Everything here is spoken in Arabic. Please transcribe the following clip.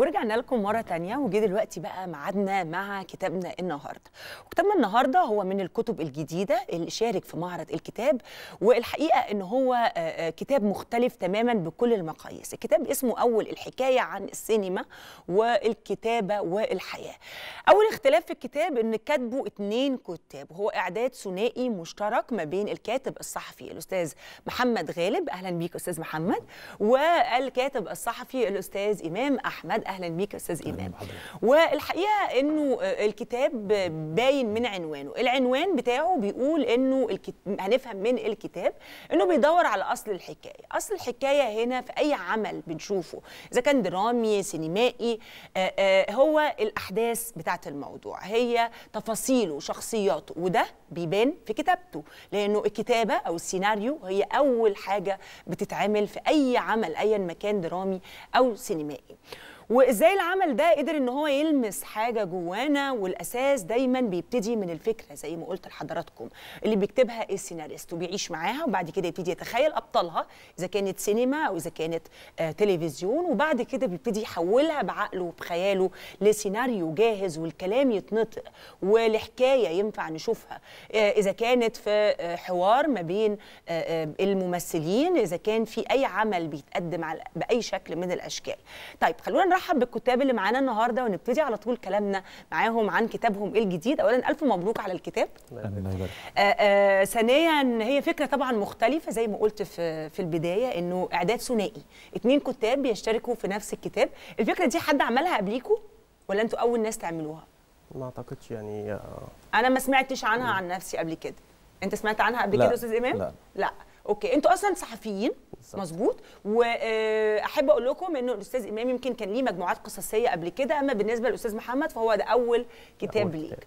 ورجعنا لكم مره تانية وجي دلوقتي بقى ميعادنا مع كتابنا النهارده وكتابنا النهارده هو من الكتب الجديده اللي شارك في معرض الكتاب والحقيقه ان هو كتاب مختلف تماما بكل المقاييس الكتاب اسمه اول الحكايه عن السينما والكتابه والحياه اول اختلاف في الكتاب ان كاتبه اتنين كتاب هو اعداد ثنائي مشترك ما بين الكاتب الصحفي الاستاذ محمد غالب اهلا بيك استاذ محمد والكاتب الصحفي الاستاذ امام احمد اهلا بيك استاذ ايمان والحقيقه انه الكتاب باين من عنوانه العنوان بتاعه بيقول انه هنفهم من الكتاب انه بيدور على اصل الحكايه اصل الحكايه هنا في اي عمل بنشوفه اذا كان درامي سينمائي هو الاحداث بتاعه الموضوع هي تفاصيله شخصياته وده بيبان في كتابته لانه الكتابه او السيناريو هي اول حاجه بتتعمل في اي عمل ايا ما كان درامي او سينمائي وازاي العمل ده قدر ان هو يلمس حاجه جوانا والاساس دايما بيبتدي من الفكره زي ما قلت لحضراتكم اللي بيكتبها السيناريست وبيعيش معاها وبعد كده يبتدي يتخيل ابطالها اذا كانت سينما او اذا كانت آه تلفزيون وبعد كده بيبتدي يحولها بعقله وبخياله لسيناريو جاهز والكلام يتنطق والحكايه ينفع نشوفها آه اذا كانت في آه حوار ما بين آه، آه، الممثلين اذا كان في اي عمل بيتقدم على باي شكل من الاشكال طيب خلونا نرحب بالكتاب اللي معانا النهارده ونبتدي على طول كلامنا معاهم عن كتابهم ايه الجديد اولا الف مبروك على الكتاب آآ آه، آه، ثانيا هي فكره طبعا مختلفه زي ما قلت في في البدايه انه اعداد ثنائي اثنين كتاب بيشتركوا في نفس الكتاب الفكره دي حد عملها قبليكوا ولا انتوا اول ناس تعملوها ما اعتقدش يعني آه. انا ما سمعتش عنها عن نفسي قبل كده انت سمعت عنها قبل كده استاذ امام لا لا اوكي انتوا اصلا صحفيين مظبوط واحب اقول لكم انه الاستاذ امام يمكن كان ليه مجموعات قصصيه قبل كده اما بالنسبه للاستاذ محمد فهو ده اول كتاب ليك